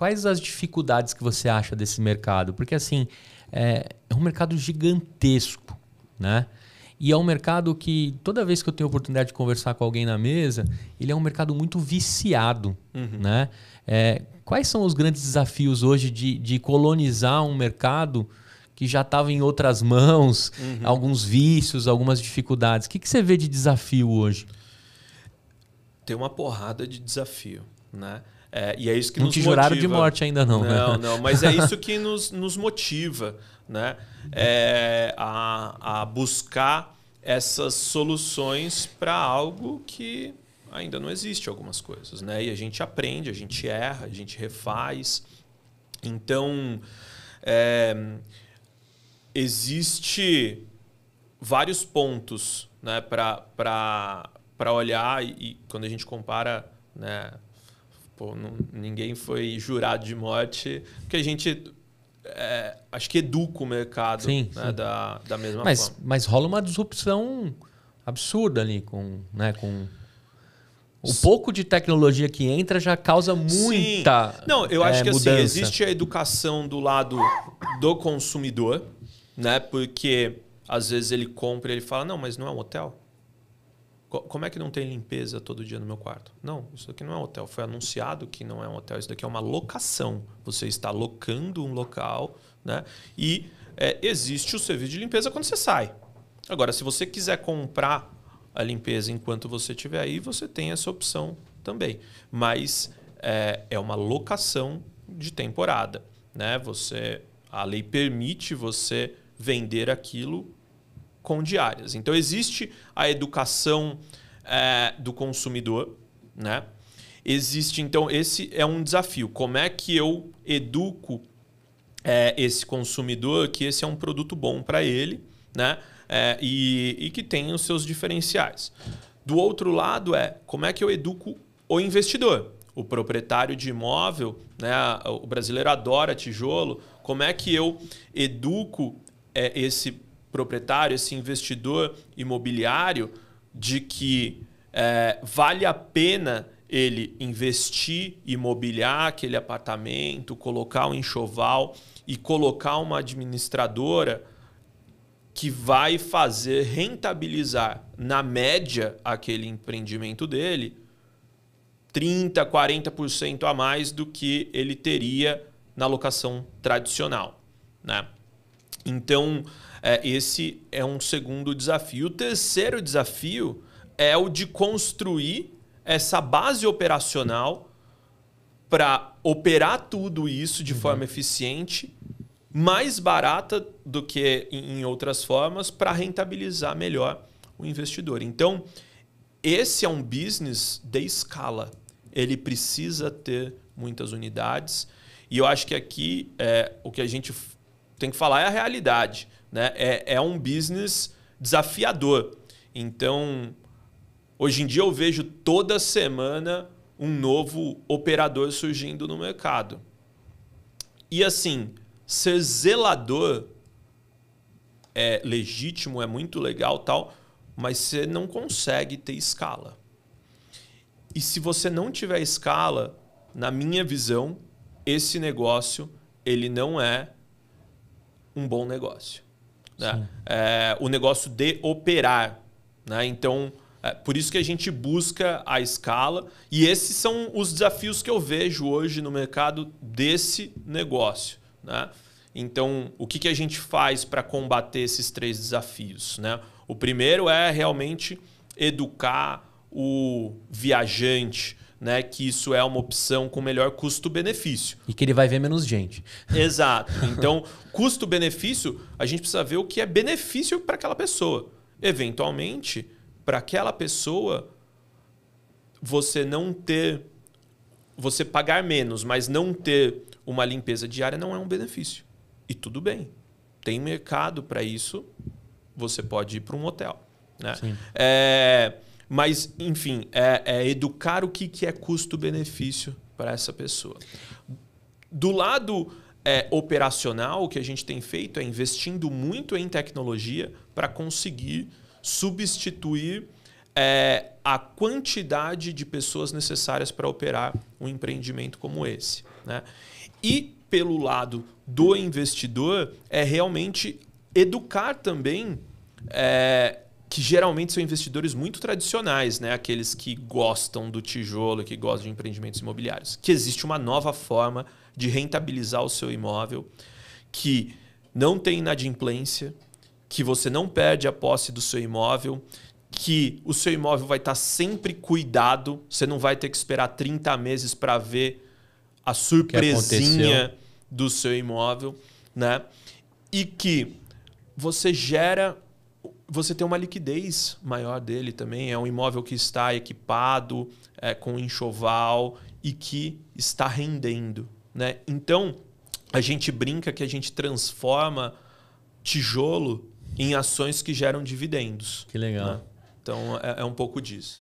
quais as dificuldades que você acha desse mercado? Porque assim, é, é um mercado gigantesco, né? E é um mercado que, toda vez que eu tenho oportunidade de conversar com alguém na mesa, ele é um mercado muito viciado. Uhum. Né? É, quais são os grandes desafios hoje de, de colonizar um mercado que já estava em outras mãos, uhum. alguns vícios, algumas dificuldades? O que, que você vê de desafio hoje? Tem uma porrada de desafio. Né? É, e é isso que não nos te juraram motiva. de morte ainda não. Né? Não, né? não, mas é isso que nos, nos motiva né? É, a, a buscar essas soluções para algo que ainda não existe algumas coisas, né? E a gente aprende, a gente erra, a gente refaz. Então é, existe vários pontos né, para olhar e, e quando a gente compara né, Pô, não, ninguém foi jurado de morte, porque a gente é, acho que educa o mercado sim, né, sim. Da, da mesma mas, forma. Mas rola uma disrupção absurda ali com, né, com o pouco de tecnologia que entra já causa muita. Sim. Não, eu acho é, que assim, existe a educação do lado do consumidor, né? Porque às vezes ele compra e ele fala: não, mas não é um hotel. Como é que não tem limpeza todo dia no meu quarto? Não, isso aqui não é um hotel. Foi anunciado que não é um hotel. Isso daqui é uma locação. Você está locando um local, né? E é, existe o serviço de limpeza quando você sai. Agora, se você quiser comprar a limpeza enquanto você estiver aí, você tem essa opção também. Mas é, é uma locação de temporada, né? Você, a lei permite você vender aquilo com diárias. Então existe a educação é, do consumidor, né? Existe, então, esse é um desafio. Como é que eu educo é, esse consumidor que esse é um produto bom para ele, né? É, e, e que tem os seus diferenciais. Do outro lado é como é que eu educo o investidor, o proprietário de imóvel, né? O brasileiro adora tijolo. Como é que eu educo é, esse proprietário, esse investidor imobiliário, de que é, vale a pena ele investir, imobiliar aquele apartamento, colocar um enxoval e colocar uma administradora que vai fazer rentabilizar na média aquele empreendimento dele 30, 40% a mais do que ele teria na locação tradicional, né? Então, é, esse é um segundo desafio. O terceiro desafio é o de construir essa base operacional para operar tudo isso de uhum. forma eficiente, mais barata do que em outras formas, para rentabilizar melhor o investidor. Então, esse é um business de escala. Ele precisa ter muitas unidades. E eu acho que aqui é, o que a gente tem que falar é a realidade. Né? É, é um business desafiador. Então, hoje em dia eu vejo toda semana um novo operador surgindo no mercado. E assim, ser zelador é legítimo, é muito legal tal, mas você não consegue ter escala. E se você não tiver escala, na minha visão, esse negócio ele não é um bom negócio. Né? É, o negócio de operar. Né? Então, é por isso que a gente busca a escala. E esses são os desafios que eu vejo hoje no mercado desse negócio. Né? Então, o que, que a gente faz para combater esses três desafios? Né? O primeiro é realmente educar o viajante né, que isso é uma opção com melhor custo-benefício. E que ele vai ver menos gente. Exato. Então, custo-benefício, a gente precisa ver o que é benefício para aquela pessoa. Eventualmente, para aquela pessoa, você não ter. Você pagar menos, mas não ter uma limpeza diária não é um benefício. E tudo bem. Tem mercado para isso. Você pode ir para um hotel. Né? Sim. É mas, enfim, é, é educar o que, que é custo-benefício para essa pessoa. Do lado é, operacional, o que a gente tem feito é investindo muito em tecnologia para conseguir substituir é, a quantidade de pessoas necessárias para operar um empreendimento como esse. Né? E, pelo lado do investidor, é realmente educar também é, que geralmente são investidores muito tradicionais, né? aqueles que gostam do tijolo, que gostam de empreendimentos imobiliários, que existe uma nova forma de rentabilizar o seu imóvel que não tem inadimplência, que você não perde a posse do seu imóvel, que o seu imóvel vai estar sempre cuidado, você não vai ter que esperar 30 meses para ver a surpresinha do seu imóvel, né? E que você gera você tem uma liquidez maior dele também. É um imóvel que está equipado é, com enxoval e que está rendendo. Né? Então, a gente brinca que a gente transforma tijolo em ações que geram dividendos. Que legal. Né? Então, é, é um pouco disso.